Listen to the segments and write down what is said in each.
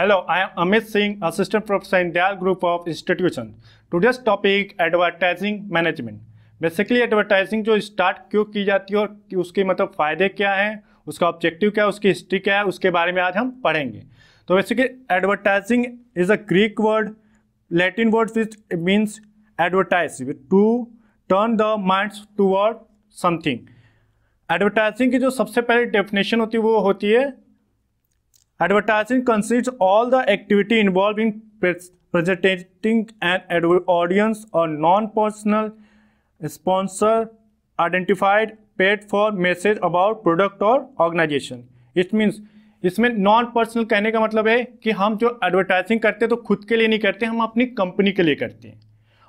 hello I am Amit Singh assistant professor in Dell group of institution today's topic advertising management basically advertising जो start क्यों की जाती है और उसके मतलब फ़ायदे क्या हैं उसका ऑब्जेक्टिव क्या है उसकी हिस्ट्री क्या है उसके बारे में आज हम पढ़ेंगे तो basically advertising is a Greek word Latin word which means advertise to turn the minds toward something advertising की जो सबसे पहले डेफिनेशन होती है वो होती है Advertising consists all the activity involved in presenting an audience or non-personal sponsor identified paid for message about product और ऑर्गेनाइजेशन इट मीन्स इसमें नॉन पर्सनल कहने का मतलब है कि हम जो एडवर्टाइजिंग करते हैं तो खुद के लिए नहीं करते हम अपनी कंपनी के लिए करते हैं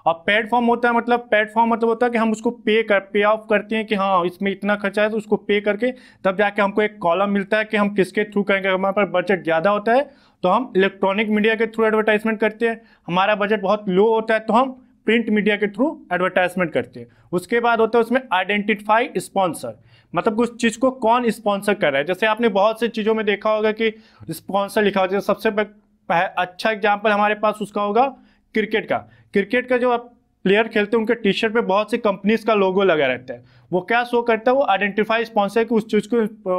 और पेड फॉर्म होता है मतलब पेड फॉर्म मतलब होता है कि हम उसको पे कर पे ऑफ करते हैं कि हाँ इसमें इतना खर्चा है तो उसको पे करके तब जाके हमको एक कॉलम मिलता है कि हम किसके थ्रू करेंगे हमारे पास बजट ज़्यादा होता है तो हम इलेक्ट्रॉनिक मीडिया के थ्रू एडवर्टाइजमेंट करते हैं हमारा बजट बहुत लो होता है तो हम प्रिंट मीडिया के थ्रू एडवर्टाइजमेंट करते हैं उसके बाद होता है उसमें आइडेंटिफाई स्पॉन्सर मतलब कुछ चीज़ को कौन स्पॉन्सर कर रहा है जैसे आपने बहुत सी चीज़ों में देखा होगा कि स्पॉन्सर लिखा होगा जैसे सबसे अच्छा एग्जाम्पल हमारे पास उसका होगा क्रिकेट का क्रिकेट का जो आप प्लेयर खेलते हैं उनके टी शर्ट पर बहुत सी कंपनीज का लोगो लगा रहता है वो क्या शो करता है वो आइडेंटिफाई स्पॉन्सर की उस चीज़ को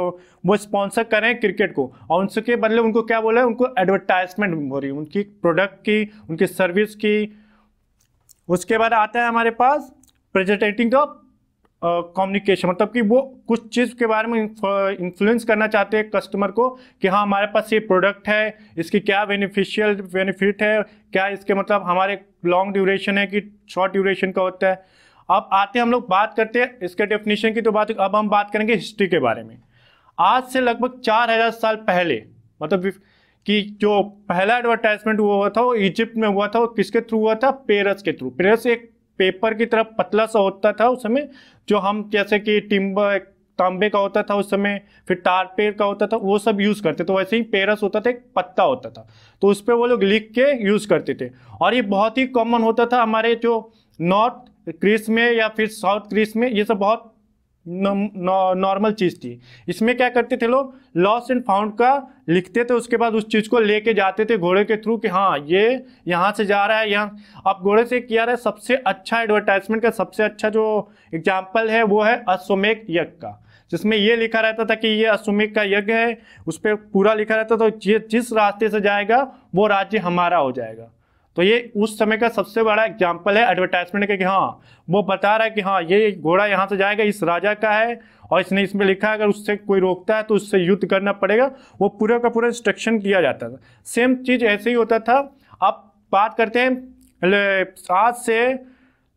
वो स्पॉन्सर करें क्रिकेट को और उनके बदले उनको क्या बोला है उनको एडवर्टाइजमेंट हो रही है उनकी प्रोडक्ट की उनकी सर्विस की उसके बाद आता है हमारे पास प्रेजेंटेटिंग द कम्युनिकेशन मतलब कि वो कुछ चीज़ के बारे में इन्फ्लुएंस करना चाहते हैं कस्टमर को कि हाँ हमारे पास ये प्रोडक्ट है इसकी क्या बेनिफिशियल बेनिफिट है क्या इसके मतलब हमारे लॉन्ग ड्यूरेशन है कि शॉर्ट ड्यूरेशन का होता है अब आते हम लोग बात करते हैं इसके डेफिनेशन की तो बात अब हम बात करेंगे हिस्ट्री के बारे में आज से लगभग चार हज़ार साल पहले मतलब कि जो पहला एडवर्टाइजमेंट हुआ था वो इजिप्ट में हुआ था वो किसके थ्रू हुआ था पेरस के थ्रू पेरस एक पेपर की तरह पतला सा होता था उस समय जो हम जैसे कि टिम्बर तांबे का होता था उस समय फिर तार पेड़ का होता था वो सब यूज़ करते तो वैसे ही पेरस होता था एक पत्ता होता था तो उस पर वो लोग लिख के यूज़ करते थे और ये बहुत ही कॉमन होता था हमारे जो नॉर्थ क्रिस में या फिर साउथ क्रिस में ये सब बहुत नॉर्मल चीज़ थी इसमें क्या करते थे लोग लॉस एंड फाउंड का लिखते थे उसके बाद उस चीज़ को लेके जाते थे घोड़े के थ्रू कि हाँ ये यहाँ से जा रहा है यहाँ अब घोड़े से किया रहा है सबसे अच्छा एडवर्टाइजमेंट का सबसे अच्छा जो एग्जाम्पल है वो है अश्वमेघ यज्ञ का जिसमें ये लिखा रहता था कि ये अश्वमेघ का यज्ञ है उस पर पूरा लिखा रहता था तो जिस रास्ते से जाएगा वो राज्य हमारा हो जाएगा तो ये उस समय का सबसे बड़ा एग्जाम्पल है एडवर्टाइजमेंट का कि हाँ वो बता रहा है कि हाँ ये घोड़ा यहाँ से जाएगा इस राजा का है और इसने इसमें लिखा है अगर उससे कोई रोकता है तो उससे युद्ध करना पड़ेगा वो पूरा का पूरा इंस्ट्रक्शन किया जाता था सेम चीज़ ऐसे ही होता था अब बात करते हैं आज से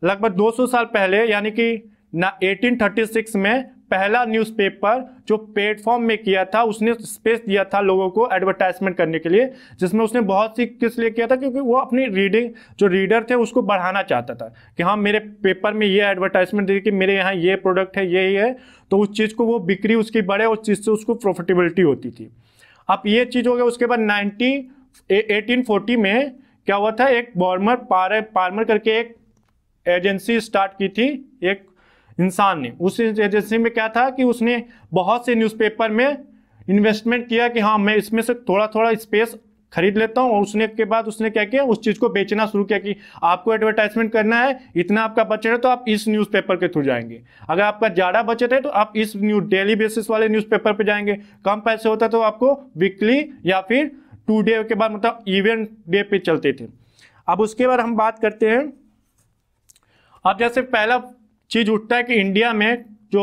लगभग 200 साल पहले यानी कि ना 1836 में पहला न्यूज़पेपर जो प्लेटफॉर्म में किया था उसने स्पेस दिया था लोगों को एडवर्टाइजमेंट करने के लिए जिसमें उसने बहुत सी किस लिए किया था क्योंकि वो अपनी रीडिंग जो रीडर थे उसको बढ़ाना चाहता था कि हाँ मेरे पेपर में ये एडवर्टाइजमेंट दी कि मेरे यहाँ ये प्रोडक्ट है ये है तो उस चीज़ को वो बिक्री उसकी बढ़े उस चीज़ से उसको प्रॉफिटेबिलिटी होती थी अब ये चीज़ हो गया उसके बाद नाइनटी एटीन फोर्टी में क्या हुआ था एक बॉर्मर पार पार्मर करके एक एजेंसी स्टार्ट की थी एक इंसान ने उस एजेंसी में क्या था कि उसने बहुत से न्यूज़पेपर में इन्वेस्टमेंट किया कि हाँ मैं इसमें से थोड़ा थोड़ा स्पेस खरीद लेता हूँ और उसने के बाद उसने क्या किया उस चीज़ को बेचना शुरू किया कि आपको एडवर्टाइजमेंट करना है इतना आपका बजट है तो आप इस न्यूज़पेपर के थ्रू जाएंगे अगर आपका ज़्यादा बजट है तो आप इस न्यू डेली बेसिस वाले न्यूज़पेपर पे जाएंगे कम पैसे होता तो आपको वीकली या फिर टू डे के बाद मतलब इवेंट डे पे चलते थे अब उसके बाद हम बात करते हैं अब जैसे पहला चीज़ उठता है कि इंडिया में जो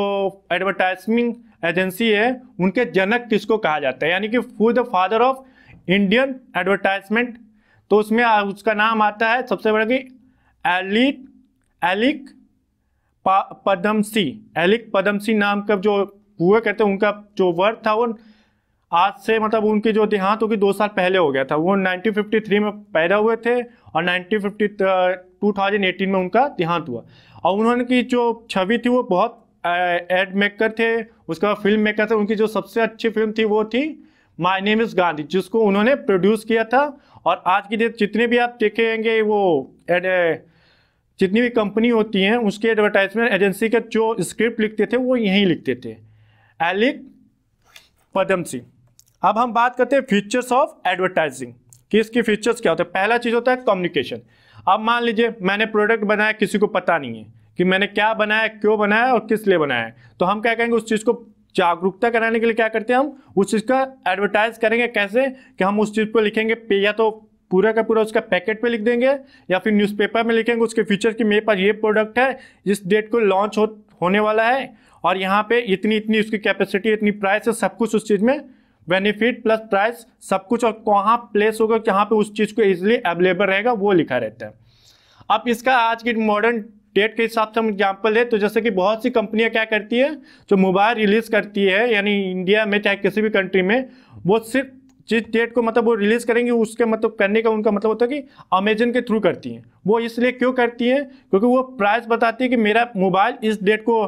एडवर्टाइजमिंग एजेंसी है उनके जनक किसको कहा जाता है यानी कि फू the father of Indian advertisement तो उसमें उसका नाम आता है सबसे बड़ा कि एलिक एलिक पदमसी एलिक पदमसी नाम का जो हुआ कहते हैं उनका जो वर्थ था वो आज से मतलब उनके जो देहांत होगी दो साल पहले हो गया था वो 1953 में पैदा हुए थे और 1950 2018 में उनका देहांत हुआ और उन्होंने की जो छवि थी वो बहुत एड मेकर थे उसके बाद फिल्म मेकर थे उनकी जो सबसे अच्छी फिल्म थी वो थी माय नेम इज़ गांधी जिसको उन्होंने प्रोड्यूस किया था और आज की डेट जितने भी आप देखेंगे वो एड जितनी भी कंपनी होती हैं उसके एडवर्टाइजमेंट एजेंसी के जो स्क्रिप्ट लिखते थे वो यहीं लिखते थे एलिक पदम सिंह अब हम बात करते हैं फीचर्स ऑफ एडवर्टाइजिंग कि इसकी फीचर्स क्या होते हैं पहला चीज़ होता है कम्युनिकेशन अब मान लीजिए मैंने प्रोडक्ट बनाया किसी को पता नहीं है कि मैंने क्या बनाया क्यों बनाया और किस लिए बनाया है तो हम क्या कहेंगे उस चीज़ को जागरूकता कराने के लिए क्या करते हैं हम उस चीज़ का एडवर्टाइज करेंगे कैसे कि हम उस चीज़ को लिखेंगे पे या तो पूरा का पूरा उसका पैकेट पे लिख देंगे या फिर न्यूज़पेपर में लिखेंगे उसके फीचर की मेरे पास ये प्रोडक्ट है जिस डेट को लॉन्च हो होने वाला है और यहाँ पे इतनी इतनी उसकी कैपेसिटी इतनी प्राइस है सब कुछ उस चीज़ में बेनिफिट प्लस प्राइस सब कुछ और कहाँ प्लेस होगा कहाँ पे उस चीज़ को इजिली अवेलेबल रहेगा वो लिखा रहता है अब इसका आज की मॉडर्न डेट के हिसाब से हम एग्जाम्पल है तो जैसे कि बहुत सी कंपनियां क्या करती है जो मोबाइल रिलीज करती है यानी इंडिया में चाहे किसी भी कंट्री में वो सिर्फ जिस डेट को मतलब वो रिलीज़ करेंगे उसके मतलब करने का उनका मतलब होता है कि अमेजन के थ्रू करती हैं वो इसलिए क्यों करती हैं क्योंकि वो प्राइस बताती है कि मेरा मोबाइल इस डेट को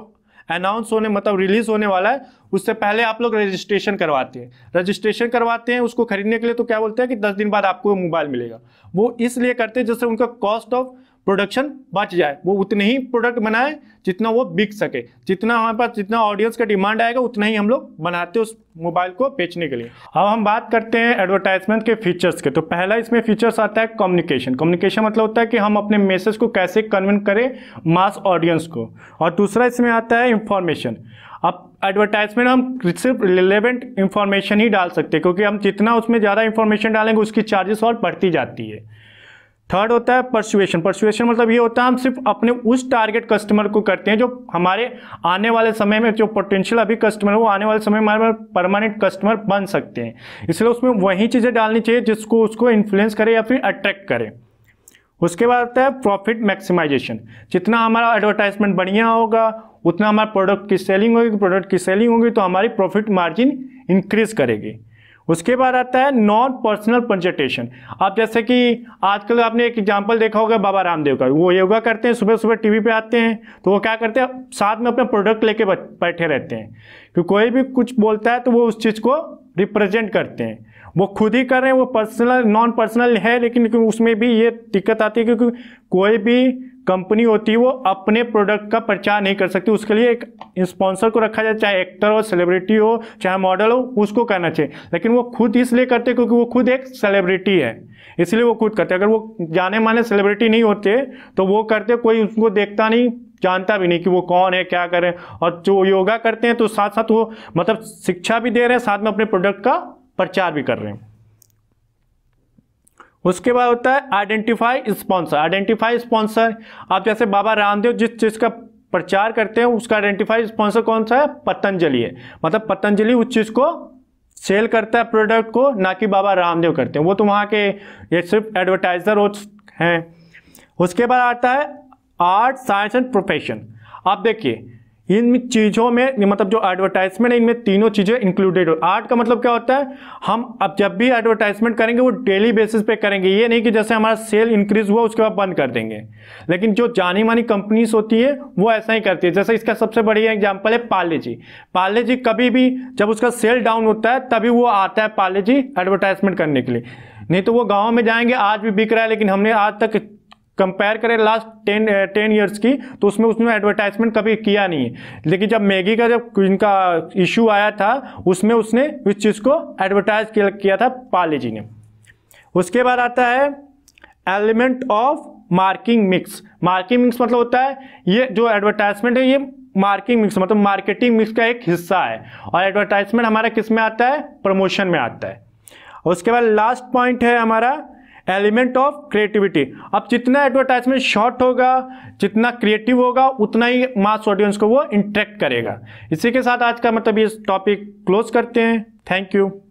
अनाउंस होने मतलब रिलीज होने वाला है उससे पहले आप लोग रजिस्ट्रेशन करवाते हैं रजिस्ट्रेशन करवाते हैं उसको खरीदने के लिए तो क्या बोलते हैं कि दस दिन बाद आपको मोबाइल मिलेगा वो इसलिए करते हैं जिससे उनका कॉस्ट ऑफ प्रोडक्शन बच जाए वो उतने ही प्रोडक्ट बनाए जितना वो बिक सके जितना हमारे पास जितना ऑडियंस का डिमांड आएगा उतना ही हम लोग बनाते उस मोबाइल को बेचने के लिए अब हम बात करते हैं एडवर्टाइजमेंट के फीचर्स के तो पहला इसमें फीचर्स आता है कम्युनिकेशन कम्युनिकेशन मतलब होता है कि हम अपने मैसेज को कैसे कन्विंट करें मास ऑडियंस को और दूसरा इसमें आता है इंफॉर्मेशन अब एडवर्टाइजमेंट हम सिर्फ रिलेवेंट इन्फॉर्मेशन ही डाल सकते हैं क्योंकि हम जितना उसमें ज़्यादा इंफॉर्मेशन डालेंगे उसकी चार्जेस और बढ़ती जाती है थर्ड होता है परसुएशन परसुएशन मतलब ये होता है हम सिर्फ अपने उस टारगेट कस्टमर को करते हैं जो हमारे आने वाले समय में जो पोटेंशियल अभी कस्टमर है वो आने वाले समय में हमारे परमानेंट कस्टमर बन सकते हैं इसलिए उसमें वही चीज़ें डालनी चाहिए जिसको उसको इन्फ्लुएंस करे या फिर अट्रैक्ट करे उसके बाद आता है प्रॉफिट मैक्सिमाइजेशन जितना हमारा एडवर्टाइजमेंट बढ़िया होगा उतना हमारे प्रोडक्ट की सेलिंग होगी प्रोडक्ट की सेलिंग होगी तो हमारी प्रॉफिट मार्जिन इंक्रीज करेगी उसके बाद आता है नॉन पर्सनल पंचटेशन आप जैसे कि आजकल आपने एक एग्जाम्पल देखा होगा बाबा रामदेव का वो योगा करते हैं सुबह सुबह टीवी पे आते हैं तो वो क्या करते हैं साथ में अपना प्रोडक्ट लेके बैठे रहते हैं कि कोई भी कुछ बोलता है तो वो उस चीज़ को रिप्रेजेंट करते हैं वो खुद ही कर रहे हैं वो पर्सनल नॉन पर्सनल है लेकिन उसमें भी ये दिक्कत आती है क्योंकि कोई भी कंपनी होती है वो अपने प्रोडक्ट का प्रचार नहीं कर सकती उसके लिए एक स्पॉन्सर को रखा जाए चाहे एक्टर हो सेलिब्रिटी हो चाहे मॉडल हो उसको करना चाहिए लेकिन वो खुद इसलिए करते क्योंकि वो खुद एक सेलिब्रिटी है इसलिए वो खुद करते अगर वो जाने माने सेलिब्रिटी नहीं होते तो वो करते कोई उसको देखता नहीं जानता भी नहीं कि वो कौन है क्या करें और जो योगा करते हैं तो साथ साथ वो मतलब शिक्षा भी दे रहे हैं साथ में अपने प्रोडक्ट का प्रचार भी कर रहे हैं उसके बाद होता है आइडेंटिफाई स्पॉन्सर आइडेंटिफाई स्पॉन्सर आप जैसे बाबा रामदेव जिस चीज़ का प्रचार करते हैं उसका आइडेंटिफाई स्पॉन्सर कौन सा है पतंजलि है मतलब पतंजलि उस चीज़ को सेल करता है प्रोडक्ट को ना कि बाबा रामदेव करते हैं वो तो वहाँ के ये सिर्फ एडवर्टाइज़र हैं उसके बाद आता है आर्ट साइंस एंड प्रोफेशन आप देखिए इन चीज़ों में मतलब जो एडवर्टाइजमेंट है इनमें तीनों चीज़ें इंक्लूडेड हो आर्ट का मतलब क्या होता है हम अब जब भी एडवर्टाइजमेंट करेंगे वो डेली बेसिस पे करेंगे ये नहीं कि जैसे हमारा सेल इंक्रीज हुआ उसके बाद बंद कर देंगे लेकिन जो जानी मानी कंपनीज होती है वो ऐसा ही करती है जैसे इसका सबसे बढ़िया एग्जाम्पल है पाले जी पाले जी कभी भी जब उसका सेल डाउन होता है तभी वो आता है पाले जी एडवर्टाइजमेंट करने के लिए नहीं तो वो गाँव में जाएंगे आज भी बिक रहा है लेकिन हमने आज तक कंपेयर करें लास्ट टेन टेन ईयर्स की तो उसमें उसने एडवर्टाइजमेंट कभी किया नहीं है लेकिन जब मैगी का जब इनका इशू आया था उसमें उसने इस चीज़ को एडवर्टाइज किया था पाली जी ने उसके बाद आता है element of marking mix marking mix मतलब होता है ये जो एडवर्टाइजमेंट है ये मार्किंग मिक्स मतलब मार्केटिंग मिक्स का एक हिस्सा है और एडवर्टाइजमेंट हमारा किस में आता है प्रमोशन में आता है उसके बाद लास्ट पॉइंट है हमारा एलिमेंट ऑफ क्रिएटिविटी अब जितना एडवर्टाइजमेंट शॉर्ट होगा जितना क्रिएटिव होगा उतना ही मास ऑडियंस को वो इंट्रैक्ट करेगा इसी के साथ आज का मतलब ये टॉपिक क्लोज करते हैं थैंक यू